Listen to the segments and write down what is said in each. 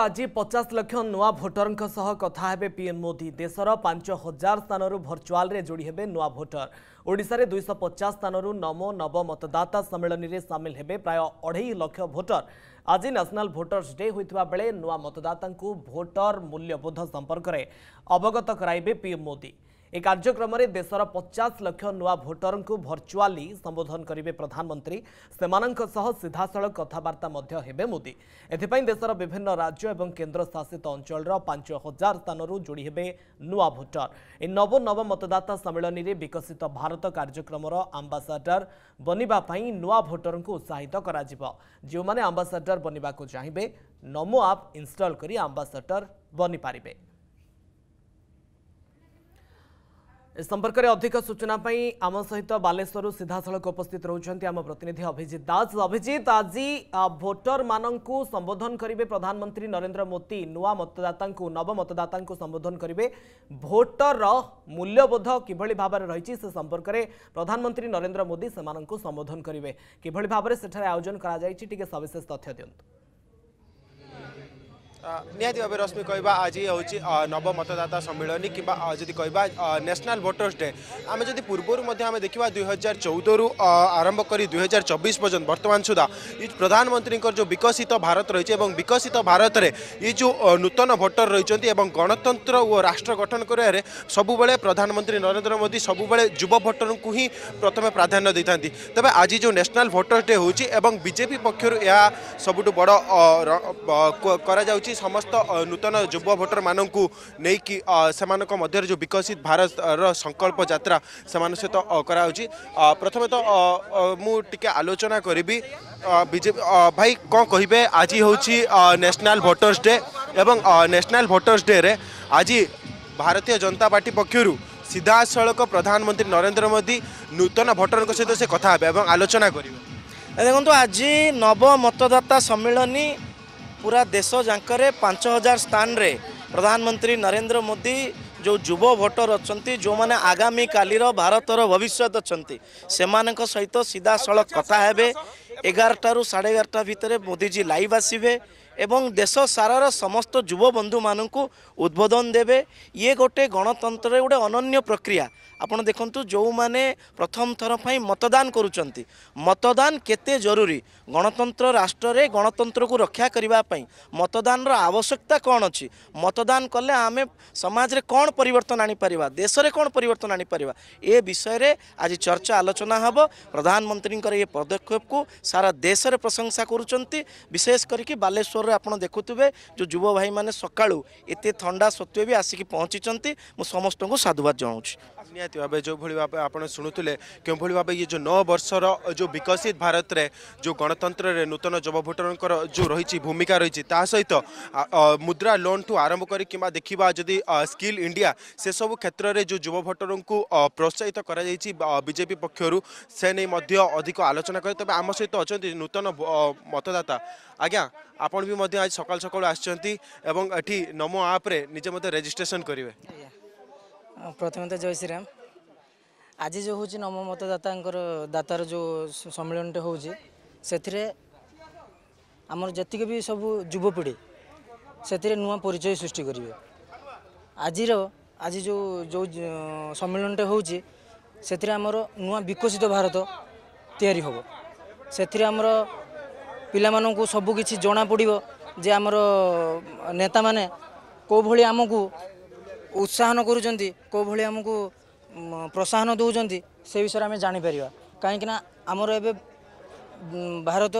आज पचास लक्ष नूआ भोटरों सह कथा पीएम मोदी देशर पांच हजार स्थानर भर्चुआल जोड़ी हे नूआ भोटर ओडार दुईश पचास स्थानर नमो नव मतदाता सम्मेलन में सामिल हे प्राय अढ़े लक्ष भोटर आज न्यासनाल भोटर्स डे होता बेले नूआ मतदाता भोटर मूल्यबोध संपर्क अवगत कराइबे पीएम मोदी ଏହି କାର୍ଯ୍ୟକ୍ରମରେ ଦେଶର ପଚାଶ ଲକ୍ଷ ନୂଆ ଭୋଟରଙ୍କୁ ଭର୍ଚୁଆଲି ସମ୍ବୋଧନ କରିବେ ପ୍ରଧାନମନ୍ତ୍ରୀ ସେମାନଙ୍କ ସହ ସିଧାସଳଖ କଥାବାର୍ତ୍ତା ମଧ୍ୟ ହେବେ ମୋଦି ଏଥିପାଇଁ ଦେଶର ବିଭିନ୍ନ ରାଜ୍ୟ ଏବଂ କେନ୍ଦ୍ରଶାସିତ ଅଞ୍ଚଳର ପାଞ୍ଚ ହଜାର ସ୍ଥାନରୁ ଯୋଡ଼ି ହେବେ ନୂଆ ଭୋଟର ଏହି ନବନବ ମତଦାତା ସମ୍ମିଳନୀରେ ବିକଶିତ ଭାରତ କାର୍ଯ୍ୟକ୍ରମର ଆମ୍ବାସାଡର ବନିବା ପାଇଁ ନୂଆ ଭୋଟରଙ୍କୁ ଉତ୍ସାହିତ କରାଯିବ ଯେଉଁମାନେ ଆମ୍ବାସାଡର ବନିବାକୁ ଚାହିଁବେ ନମୋ ଆପ୍ ଇନଷ୍ଟଲ୍ କରି ଆମ୍ବାସାଡର ବନିପାରିବେ ए संपर्क में अधिक सूचना पर आम सहित बालेश्वर सीधासख उपस्थित रोचान आम प्रतिनिधि अभिजित दास अभिजित आज भोटर मानक संबोधन करेंगे प्रधानमंत्री नरेन्द्र मोदी नुआ मतदाता नव मतदाता संबोधन करेंगे भोटर मूल्यबोध किभली भाव रही से संपर्क में प्रधानमंत्री नरेन्द्र मोदी से संबोधन करेंगे किभली भाव में सेठे आयोजन करे सविशेष तथ्य दिंतु तो। ନିହାତି ଭାବେ ରଶ୍ମି କହିବା ଆଜି ହେଉଛି ନବ ମତଦାତା ସମ୍ମିଳନୀ କିମ୍ବା ଯଦି କହିବା ନ୍ୟାସନାଲ୍ ଭୋଟର୍ସ ଡେ ଆମେ ଯଦି ପୂର୍ବରୁ ମଧ୍ୟ ଆମେ ଦେଖିବା ଦୁଇ ହଜାର ଚଉଦରୁ ଆରମ୍ଭ କରି ଦୁଇ ହଜାର ଚବିଶ ପର୍ଯ୍ୟନ୍ତ ବର୍ତ୍ତମାନ ସୁଦ୍ଧା ଏ ପ୍ରଧାନମନ୍ତ୍ରୀଙ୍କର ଯେଉଁ ବିକଶିତ ଭାରତ ରହିଛି ଏବଂ ବିକଶିତ ଭାରତରେ ଏ ଯେଉଁ ନୂତନ ଭୋଟର ରହିଛନ୍ତି ଏବଂ ଗଣତନ୍ତ୍ର ଓ ରାଷ୍ଟ୍ର ଗଠନ କରିବାରେ ସବୁବେଳେ ପ୍ରଧାନମନ୍ତ୍ରୀ ନରେନ୍ଦ୍ର ମୋଦି ସବୁବେଳେ ଯୁବ ଭୋଟରଙ୍କୁ ହିଁ ପ୍ରଥମେ ପ୍ରାଧାନ୍ୟ ଦେଇଥାନ୍ତି ତେବେ ଆଜି ଯେଉଁ ନ୍ୟାସନାଲ୍ ଭୋଟର୍ସ ଡେ ହେଉଛି ଏବଂ ବିଜେପି ପକ୍ଷରୁ ଏହା ସବୁଠୁ ବଡ଼ କରାଯାଉଛି ହେଉଛି ସମସ୍ତ ନୂତନ ଯୁବ ଭୋଟରମାନଙ୍କୁ ନେଇକି ସେମାନଙ୍କ ମଧ୍ୟରେ ଯେଉଁ ବିକଶିତ ଭାରତର ସଂକଳ୍ପ ଯାତ୍ରା ସେମାନଙ୍କ ସହିତ କରାହେଉଛି ପ୍ରଥମେ ତ ମୁଁ ଟିକେ ଆଲୋଚନା କରିବି ବିଜେପି ଭାଇ କ'ଣ କହିବେ ଆଜି ହେଉଛି ନ୍ୟାସନାଲ୍ ଭୋଟର୍ସ ଡେ ଏବଂ ନ୍ୟାସନାଲ୍ ଭୋଟର୍ସ ଡେରେ ଆଜି ଭାରତୀୟ ଜନତା ପାର୍ଟି ପକ୍ଷରୁ ସିଧାସଳଖ ପ୍ରଧାନମନ୍ତ୍ରୀ ନରେନ୍ଦ୍ର ମୋଦି ନୂତନ ଭୋଟରଙ୍କ ସହିତ ସେ କଥା ହେବେ ଏବଂ ଆଲୋଚନା କରିବେ ଦେଖନ୍ତୁ ଆଜି ନବ ମତଦାତା ସମ୍ମିଳନୀ ପୁରା ଦେଶ ଯାଙ୍କରେ ପାଞ୍ଚ ହଜାର ସ୍ଥାନରେ ପ୍ରଧାନମନ୍ତ୍ରୀ ନରେନ୍ଦ୍ର ମୋଦି ଯେଉଁ ଯୁବ ଭୋଟର ଅଛନ୍ତି ଯେଉଁମାନେ ଆଗାମୀ କାଲିର ଭାରତର ଭବିଷ୍ୟତ ଅଛନ୍ତି ସେମାନଙ୍କ ସହିତ ସିଧାସଳଖ କଥା ହେବେ ଏଗାରଟାରୁ ସାଢ଼େ ଏଗାରଟା ଭିତରେ ମୋଦିଜୀ ଲାଇଭ୍ ଆସିବେ ଏବଂ ଦେଶ ସାରାର ସମସ୍ତ ଯୁବବନ୍ଧୁମାନଙ୍କୁ ଉଦ୍ବୋଧନ ଦେବେ ଇଏ ଗୋଟେ ଗଣତନ୍ତ୍ରରେ ଗୋଟେ ଅନନ୍ୟ ପ୍ରକ୍ରିୟା ଆପଣ ଦେଖନ୍ତୁ ଯେଉଁମାନେ ପ୍ରଥମ ଥର ପାଇଁ ମତଦାନ କରୁଛନ୍ତି ମତଦାନ କେତେ ଜରୁରୀ ଗଣତନ୍ତ୍ର ରାଷ୍ଟ୍ରରେ ଗଣତନ୍ତ୍ରକୁ ରକ୍ଷା କରିବା ପାଇଁ ମତଦାନର ଆବଶ୍ୟକତା କ'ଣ ଅଛି ମତଦାନ କଲେ ଆମେ ସମାଜରେ କ'ଣ ପରିବର୍ତ୍ତନ ଆଣିପାରିବା ଦେଶରେ କ'ଣ ପରିବର୍ତ୍ତନ ଆଣିପାରିବା ଏ ବିଷୟରେ ଆଜି ଚର୍ଚ୍ଚା ଆଲୋଚନା ହେବ ପ୍ରଧାନମନ୍ତ୍ରୀଙ୍କର ଏ ପଦକ୍ଷେପକୁ ସାରା ଦେଶରେ ପ୍ରଶଂସା କରୁଛନ୍ତି ବିଶେଷ କରିକି ବାଲେଶ୍ୱରରେ ଆପଣ ଦେଖୁଥିବେ ଯେଉଁ ଯୁବ ଭାଇମାନେ ସକାଳୁ ଏତେ ଥଣ୍ଡା ସତ୍ତ୍ୱେ ବି ଆସିକି ପହଞ୍ଚିଛନ୍ତି ମୁଁ ସମସ୍ତଙ୍କୁ ସାଧୁବାଦ ଜଣାଉଛି ନିହାତି ଭାବେ ଯେଉଁଭଳି ଭାବେ ଆପଣ ଶୁଣୁଥିଲେ କେଉଁଭଳି ଭାବେ ଇଏ ଯେଉଁ ନଅ ବର୍ଷର ଯେଉଁ ବିକଶିତ ଭାରତରେ ଯେଉଁ ଗଣତନ୍ତ୍ରରେ ନୂତନ ଯୁବ ଭୋଟରଙ୍କର ଯେଉଁ ରହିଛି ଭୂମିକା ରହିଛି ତା ସହିତ ମୁଦ୍ରା ଲୋନ୍ଠୁ ଆରମ୍ଭ କରି କିମ୍ବା ଦେଖିବା ଯଦି ସ୍କିଲ୍ ଇଣ୍ଡିଆ ସେସବୁ କ୍ଷେତ୍ରରେ ଯେଉଁ ଯୁବ ଭୋଟରଙ୍କୁ ପ୍ରୋତ୍ସାହିତ କରାଯାଇଛି ବିଜେପି ପକ୍ଷରୁ ସେ ନେଇ ମଧ୍ୟ ଅଧିକ ଆଲୋଚନା କରେ ତେବେ ଆମ ସହିତ ଅଛନ୍ତି ନୂତନ ମତଦାତା ଆଜ୍ଞା ଆପଣ ବି ମଧ୍ୟ ଆଜି ସକାଳୁ ସକାଳୁ ଆସିଛନ୍ତି ଏବଂ ଏଠି ନମୋ ଆପ୍ରେ ନିଜେ ମଧ୍ୟ ରେଜିଷ୍ଟ୍ରେସନ୍ କରିବେ ପ୍ରଥମେ ତ ଜୟ ଶ୍ରୀରାମ ଆଜି ଯେଉଁ ହେଉଛି ନବ ମତଦାତାଙ୍କର ଦାତାର ଯେଉଁ ସମ୍ମିଳନୀଟେ ହେଉଛି ସେଥିରେ ଆମର ଯେତିକି ବି ସବୁ ଯୁବପିଢ଼ି ସେଥିରେ ନୂଆ ପରିଚୟ ସୃଷ୍ଟି କରିବେ ଆଜିର ଆଜି ଯେଉଁ ଯେଉଁ ସମ୍ମିଳନୀଟେ ହେଉଛି ସେଥିରେ ଆମର ନୂଆ ବିକଶିତ ଭାରତ ତିଆରି ହେବ ସେଥିରେ ଆମର ପିଲାମାନଙ୍କୁ ସବୁକିଛି ଜଣାପଡ଼ିବ ଯେ ଆମର ନେତାମାନେ କେଉଁଭଳି ଆମକୁ ଉତ୍ସାହନ କରୁଛନ୍ତି କେଉଁ ଭଳି ଆମକୁ ପ୍ରୋତ୍ସାହନ ଦେଉଛନ୍ତି ସେ ବିଷୟରେ ଆମେ ଜାଣିପାରିବା କାହିଁକିନା ଆମର ଏବେ ଭାରତ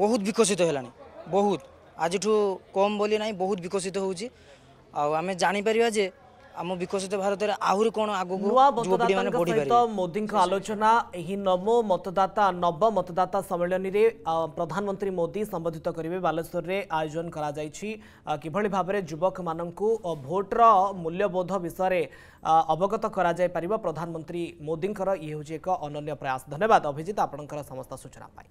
ବହୁତ ବିକଶିତ ହେଲାଣି ବହୁତ ଆଜିଠୁ କମ୍ ବୋଲି ନାହିଁ ବହୁତ ବିକଶିତ ହେଉଛି ଆଉ ଆମେ ଜାଣିପାରିବା ଯେ ଆମ ବିକଶିତ ଭାରତରେ ଆହୁରି କଣ ଆଗକୁ ମୋଦିଙ୍କ ଆଲୋଚନା ଏହି ନମୋ ମତଦାତା ନବ ମତଦାତା ସମ୍ମିଳନୀରେ ପ୍ରଧାନମନ୍ତ୍ରୀ ମୋଦି ସମ୍ବୋଧିତ କରିବେ ବାଲେଶ୍ୱରରେ ଆୟୋଜନ କରାଯାଇଛି କିଭଳି ଭାବରେ ଯୁବକମାନଙ୍କୁ ଭୋଟର ମୂଲ୍ୟବୋଧ ବିଷୟରେ ଅବଗତ କରାଯାଇପାରିବ ପ୍ରଧାନମନ୍ତ୍ରୀ ମୋଦିଙ୍କର ଇଏ ହେଉଛି ଏକ ଅନନ୍ୟ ପ୍ରୟାସ ଧନ୍ୟବାଦ ଅଭିଜିତ ଆପଣଙ୍କର ସମସ୍ତ ସୂଚନା ପାଇଁ